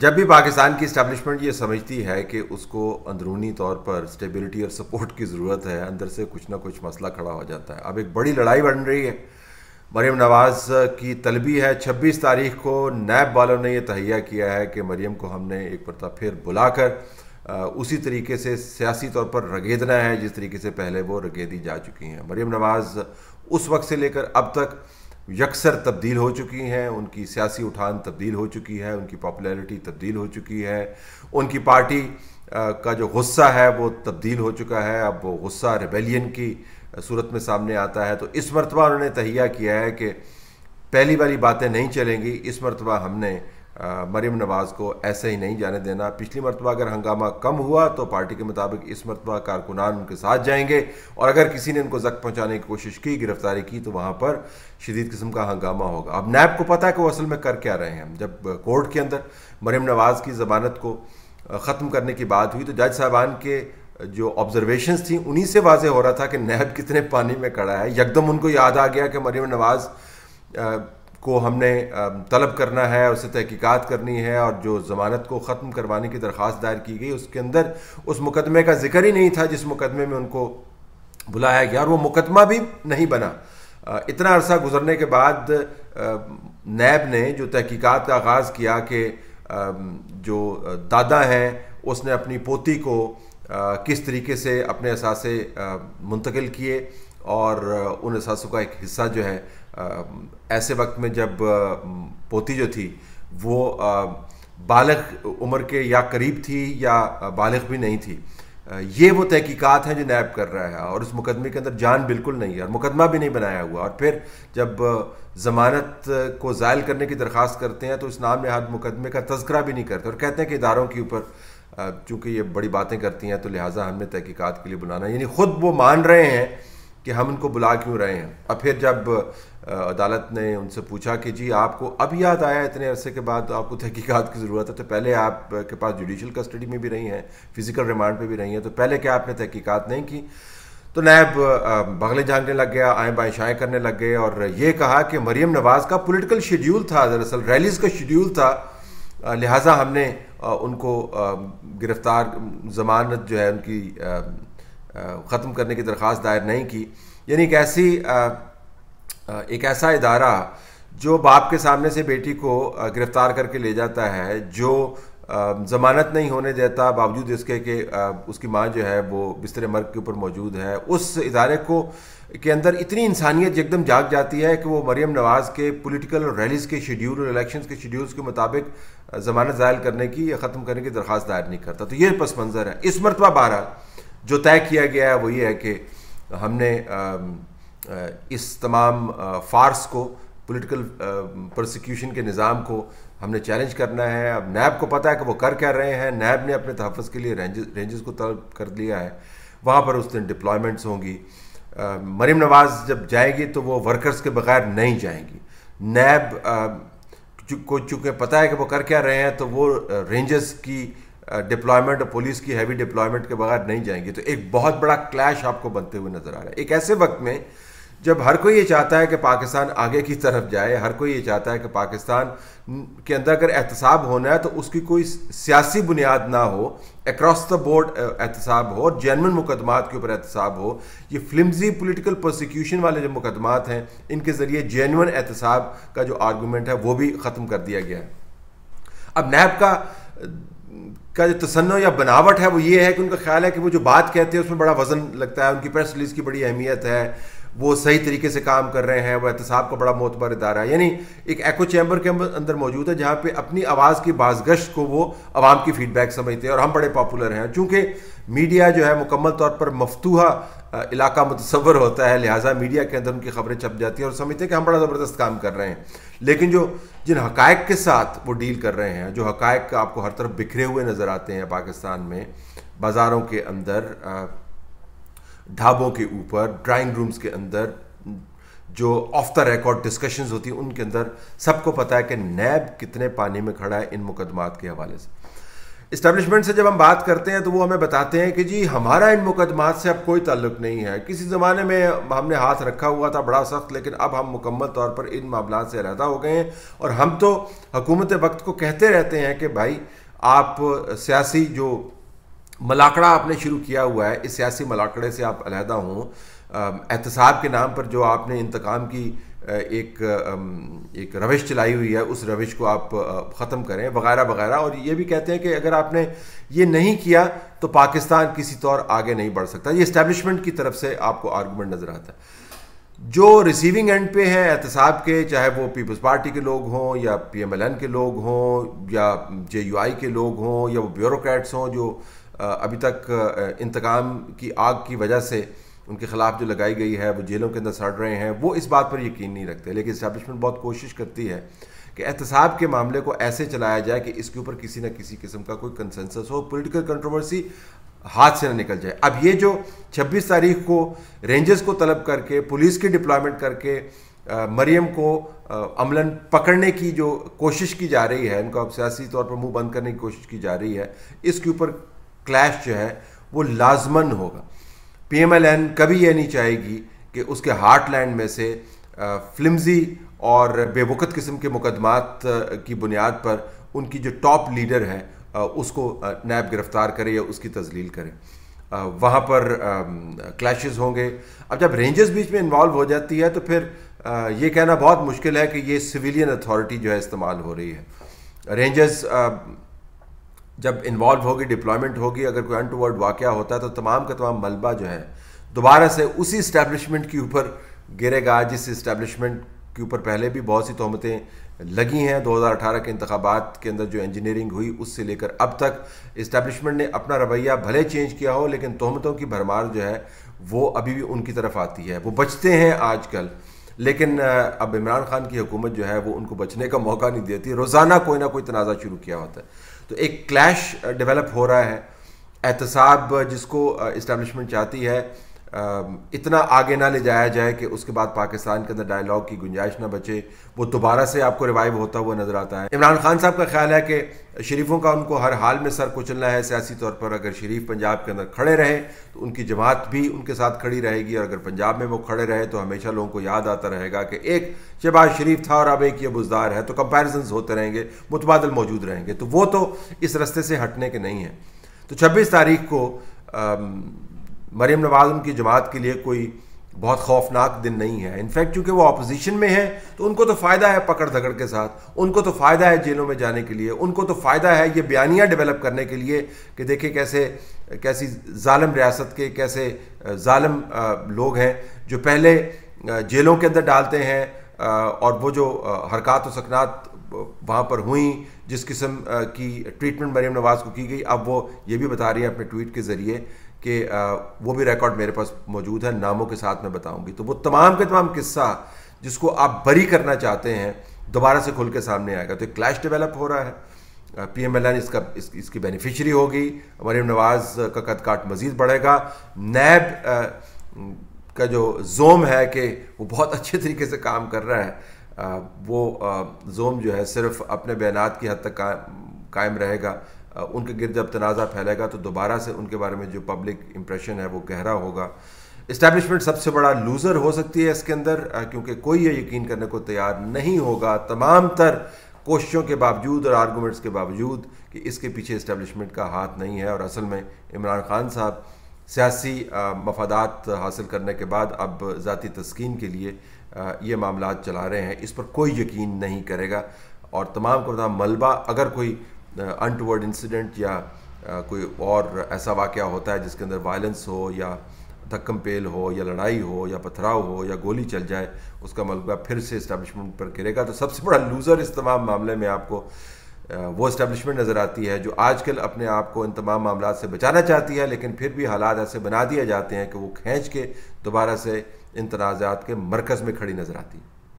जब भी पाकिस्तान की इस्टेब्लिशमेंट ये समझती है कि उसको अंदरूनी तौर पर स्टेबिलिटी और सपोर्ट की ज़रूरत है अंदर से कुछ ना कुछ मसला खड़ा हो जाता है अब एक बड़ी लड़ाई बन रही है मरीम नवाज़ की तलबी है 26 तारीख को नैब वालों ने यह तहैया किया है कि मरीम को हमने एक मरतबा फिर बुलाकर उसी तरीके से सियासी तौर पर रगेदना है जिस तरीके से पहले वो रगेदी जा चुकी हैं मरीम नवाज़ उस वक्त से लेकर अब तक यकसर तब्दील हो चुकी हैं उनकी सियासी उठान तब्दील हो चुकी है उनकी पॉपुलैरिटी तब्दील हो चुकी है उनकी पार्टी का जो गुस्सा है वो तब्दील हो चुका है अब वो गुस्सा रेबेलियन की सूरत में सामने आता है तो इस मरतबा उन्होंने तहिया किया है कि पहली वाली बातें नहीं चलेंगी इस मरतबा हमने मरीम नवाज़ को ऐसे ही नहीं जाने देना पिछली मरतबा अगर हंगामा कम हुआ तो पार्टी के मुताबिक इस मरतबा कारकुनान उनके साथ जाएंगे और अगर किसी ने उनको जख्म पहुँचाने की कोशिश की गिरफ्तारी की तो वहाँ पर शदीद किस्म का हंगामा होगा अब नैब को पता है कि वो असल में कर क्या रहे हैं जब कोर्ट के अंदर मरीम नवाज़ की ज़मानत को ख़त्म करने की बात हुई तो जज साहबान के जो ऑब्जर्वेशन थी उन्हीं से वाजे हो रहा था कि नैब कितने पानी में खड़ा है यकदम उनको याद आ गया कि मरीम नवाज़ को हमने तलब करना है उससे तहकीकात करनी है और जो ज़मानत को ख़त्म करवाने की दरख्वास्त दायर की गई उसके अंदर उस मुकदमे का जिक्र ही नहीं था जिस मुकदमे में उनको बुलाया गया और वो मुकदमा भी नहीं बना इतना अरसा गुजरने के बाद नैब ने जो तहकीकात का आगाज़ किया कि जो दादा हैं उसने अपनी पोती को किस तरीके से अपने असासे मुंतकिल किए और उन असासों का एक हिस्सा जो है ऐसे वक्त में जब पोती जो थी वो बालग उम्र के या करीब थी या बालग भी नहीं थी ये वो तहकीकात हैं जो नैब कर रहा है और उस मुकदमे के अंदर जान बिल्कुल नहीं है और मुकदमा भी नहीं बनाया हुआ और फिर जब ज़मानत को ज़ायल करने की दरख्वास्त करते हैं तो इस नाम लिहाज मुकदमे का तस्करा भी नहीं करते और कहते हैं कि इदारों के ऊपर चूँकि ये बड़ी बातें करती हैं तो लिहाजा हमने तहकीकात के लिए बुलाना यानी ख़ुद वो मान रहे हैं कि हम इनको बुला क्यों रहे हैं और फिर जब अदालत ने उनसे पूछा कि जी आपको अब याद आया इतने अरसे के बाद तो आपको तहकीकात की ज़रूरत है तो पहले आप के पास जुडिशल कस्टडी में भी रही हैं फ़िज़िकल रिमांड पे भी रही हैं तो पहले क्या आपने तहकीकात नहीं की तो नैब बगले जानने लग गया आए बाएँ शाएँ करने लग गए और ये कहा कि मरीम नवाज़ का पोलिटिकल शेड्यूल था दरअसल रैलीज़ का शेड्यूल था लिहाजा हमने उनको गिरफ़्तार जमानत जो है उनकी ख़त्म करने की दरख्वास्त दायर नहीं की यानी एक ऐसी एक ऐसा इदारा जो बाप के सामने से बेटी को गिरफ़्तार करके ले जाता है जो ज़मानत नहीं होने देता बावजूद इसके कि उसकी माँ जो है वो बिस्तर मर्ग के ऊपर मौजूद है उस इदारे को के अंदर इतनी इंसानियत एकदम जाग जाती है कि वो मरीम नवाज़ के पॉलिटिकल रैलीज़ के शेड्यूल और इलेक्शंस के शेड्यूल्स के मुताबिक ज़मानत ज़ायल करने की या ख़त्म करने की दरख्वास्त दायर नहीं करता तो ये पस मंज़र है इस मरतबा बारह जो तय किया गया है वो ये है कि हमने इस तमाम फार्स को पॉलिटिकल प्रोसिक्यूशन के निज़ाम को हमने चैलेंज करना है अब नैब को पता है कि वो कर क्या रहे हैं नैब ने अपने तहफ़ के लिए रेंज रेंजेस को तलब कर लिया है वहाँ पर उस दिन डिप्लॉयमेंट्स होंगी मरीम नवाज़ जब जाएगी तो वो वर्कर्स के बगैर नहीं जाएंगी नैब को चूँकि पता है कि वो कर क्या रहे हैं तो वो रेंजर्स की डिप्लॉयमेंट और पुलिस की हैवी डिप्लॉयमेंट के बगैर नहीं जाएंगी तो एक बहुत बड़ा क्लैश आपको बनते हुए नज़र आ रहा है एक ऐसे वक्त में जब हर कोई ये चाहता है कि पाकिस्तान आगे की तरफ जाए हर कोई ये चाहता है कि पाकिस्तान के अंदर अगर एहतसाब होना है तो उसकी कोई सियासी बुनियाद ना हो अक्रॉस द बोर्ड एहतसाब हो और जैनमन मुकदमात के ऊपर एहतसाब हो ये फिल्मजी पोलिटिकल प्रोसिक्यूशन वाले जो मुकदमात हैं इनके ज़रिए जैनवन एहतसाब का जो आर्गूमेंट है वो भी ख़त्म कर दिया गया है अब नैब का का जो तसन्न या बनावट है वो ये है कि उनका ख्याल है कि वो जो बात कहते हैं उसमें बड़ा वजन लगता है उनकी प्रेस रिलीज की बड़ी अहमियत है वो सही तरीके से काम कर रहे हैं वो एहतसाब का बड़ा मोतबर इदारा है यानी एक एको चैम्बर के अंदर मौजूद है जहाँ पे अपनी आवाज़ की बाजगश को वो आवाम की फीडबैक समझते हैं और हम बड़े पॉपुलर हैं चूँकि मीडिया जो है मुकम्मल तौर पर मफतूहा इलाका मुतसवर होता है लिहाजा मीडिया के अंदर उनकी खबरें छप जाती हैं और समझते हैं कि हम बड़ा ज़बरदस्त काम कर रहे हैं लेकिन जो जिन हकायक के साथ वो डील कर रहे हैं जो हकायक आपको हर तरफ बिखरे हुए नज़र आते हैं पाकिस्तान में बाज़ारों के अंदर ढाबों के ऊपर ड्राइंग रूम्स के अंदर जो ऑफ द रिकॉर्ड डिस्कशंस होती हैं उनके अंदर सबको पता है कि नैब कितने पानी में खड़ा है इन मुकदमात के हवाले से इस्टेब्लिशमेंट से जब हम बात करते हैं तो वो हमें बताते हैं कि जी हमारा इन मुकदमात से अब कोई ताल्लुक नहीं है किसी ज़माने में हमने हाथ रखा हुआ था बड़ा सख्त लेकिन अब हम मुकम्मल तौर पर इन मामला से रहता हो गए हैं और हम तो हकूमत वक्त को कहते रहते हैं कि भाई आप सियासी जो मलाकड़ा आपने शुरू किया हुआ है इस सियासी मलाकड़े से आप अलहदा हों एहतसाब के नाम पर जो आपने इंतकाम की एक एक रविश चलाई हुई है उस रविश को आप ख़त्म करें वगैरह वगैरह और ये भी कहते हैं कि अगर आपने ये नहीं किया तो पाकिस्तान किसी तौर तो आगे नहीं बढ़ सकता ये इस्टेब्लिशमेंट की तरफ से आपको आर्गूमेंट नज़र आता है जो रिसीविंग एंड पे हैं एहतसाब के चाहे वो पीपल्स पार्टी के लोग हों या पी एम एल एन के लोग हों या जे यू आई के लोग हों या वो ब्यूरोट्स हों जो अभी तक इंतकाम की आग की वजह से उनके खिलाफ जो लगाई गई है वो जेलों के अंदर सड़ रहे हैं वो इस बात पर यकीन नहीं रखते लेकिन इस्टेबलिशमेंट बहुत कोशिश करती है कि एहतसाब के मामले को ऐसे चलाया जाए कि इसके ऊपर किसी न किसी किस्म का कोई कंसेंसस हो पॉलिटिकल कंट्रोवर्सी हाथ से ना निकल जाए अब ये जो 26 तारीख को रेंजर्स को तलब करके पुलिस की डिप्लॉयमेंट करके मरियम को आ, अमलन पकड़ने की जो कोशिश की जा रही है इनको अब सियासी तौर पर मुंह बंद करने की कोशिश की जा रही है इसके ऊपर क्लैश जो है वो लाजमन होगा पीएमएलएन कभी यह नहीं चाहेगी कि उसके हार्टलैंड में से फिल्मी और बेवकत किस्म के मुकदमात की बुनियाद पर उनकी जो टॉप लीडर हैं उसको नैब गिरफ्तार करें या उसकी तजलील करें वहाँ पर क्लैशेस होंगे अब जब रेंजर्स बीच में इन्वॉल्व हो जाती है तो फिर ये कहना बहुत मुश्किल है कि ये सिविलियन अथॉरिटी जो है इस्तेमाल हो रही है रेंजर्स जब इन्वॉल्व होगी डिप्लॉयमेंट होगी अगर कोई अनटूवर्ड वाक़ होता है तो तमाम का तमाम मलबा जो है दोबारा से उसी इस्टेब्लिशमेंट के ऊपर गिरेगा जिस इस्टेब्लिशमेंट के ऊपर पहले भी बहुत सी तहमतें लगी हैं 2018 के इंतबात के अंदर जो इंजीनियरिंग हुई उससे लेकर अब तक इस्टेब्लिशमेंट ने अपना रवैया भले चेंज किया हो लेकिन तहमतों की भरमार जो है वो अभी भी उनकी तरफ आती है वो बचते हैं आजकल लेकिन अब इमरान खान की हुकूमत जो है वो उनको बचने का मौका नहीं देती रोज़ाना कोई ना कोई तनाज़ा शुरू किया होता है तो एक क्लैश डेवलप uh, हो रहा है एहतसाब जिसको इस्टेब्लिशमेंट uh, चाहती है इतना आगे ना ले जाया जाए कि उसके बाद पाकिस्तान के अंदर डायलॉग की गुंजाइश ना बचे वो दोबारा से आपको रिवाइव होता हुआ नज़र आता है इमरान खान साहब का ख्याल है कि शरीफों का उनको हर हाल में सर कुचलना है सियासी तौर पर अगर शरीफ पंजाब के अंदर खड़े रहे तो उनकी जमात भी उनके साथ खड़ी रहेगी और अगर पंजाब में वो खड़े रहे तो हमेशा लोगों को याद आता रहेगा कि एक शहबाज शरीफ था और अब एक ये बुजदार है तो कंपेरिजन होते रहेंगे मुतबादल मौजूद रहेंगे तो वो तो इस रस्ते से हटने के नहीं हैं तो छब्बीस तारीख को मरीम नवाज उनकी जमात के लिए कोई बहुत खौफनाक दिन नहीं है इनफैक्ट चूंकि वो अपोजिशन में है तो उनको तो फ़ायदा है पकड़ धकड़ के साथ उनको तो फ़ायदा है जेलों में जाने के लिए उनको तो फ़ायदा है ये बयानियाँ डेवलप करने के लिए कि देखिए कैसे कैसी ालम रियासत के कैसे ालम लोग हैं जो पहले जेलों के अंदर डालते हैं और वो जो हरकत व सकनात वहाँ पर हुई जिस किस्म की ट्रीटमेंट मरीम नवाज़ को की गई अब वो ये भी बता रही हैं अपने ट्वीट के ज़रिए कि वो भी रिकॉर्ड मेरे पास मौजूद है नामों के साथ मैं बताऊंगी तो वो तमाम के तमाम किस्सा जिसको आप बरी करना चाहते हैं दोबारा से खुल के सामने आएगा तो एक क्लैश डेवलप हो रहा है पी एम एल एन इसका इस, इसकी बेनिफिशरी होगी मरीम नवाज़ का कदकाट मज़ीद बढ़ेगा नैब का जो जोम है कि वो बहुत अच्छे तरीके से काम कर रहा है आ, वो जोम जो है सिर्फ अपने बयान की हद तक का, कायम रहेगा उनके गिरद जब तनाज़ा फैलेगा तो दोबारा से उनके बारे में जो पब्लिक इम्प्रेशन है वो गहरा होगा इस्टेब्लिशमेंट सबसे बड़ा लूज़र हो सकती है इसके अंदर क्योंकि कोई ये यकीन करने को तैयार नहीं होगा तमाम तर कोशिशों के बावजूद और आर्गूमेंट्स के बावजूद कि इसके पीछे इस्टेब्लिशमेंट का हाथ नहीं है और असल में इमरान खान साहब सियासी मफादात हासिल करने के बाद अब ज़ाती तस्किन के लिए ये मामला चला रहे हैं इस पर कोई यकीन नहीं करेगा और तमाम का मलबा अगर कोई टूवर्ड इंसिडेंट या uh, कोई और ऐसा वाक़ होता है जिसके अंदर वायलेंस हो या धक्कम पेल हो या लड़ाई हो या पथराव हो या गोली चल जाए उसका मलबा फिर से इस्टबलिशमेंट पर गिरेगा तो सबसे बड़ा लूज़र इस तमाम मामले में आपको uh, वो इस्टबलिशमेंट नज़र आती है जो आजकल अपने आप को इन तमाम मामला से बचाना चाहती है लेकिन फिर भी हालात ऐसे बना दिए जाते हैं कि वो खींच के दोबारा से इन तनाज़ात के मरकज़ में खड़ी नज़र आती है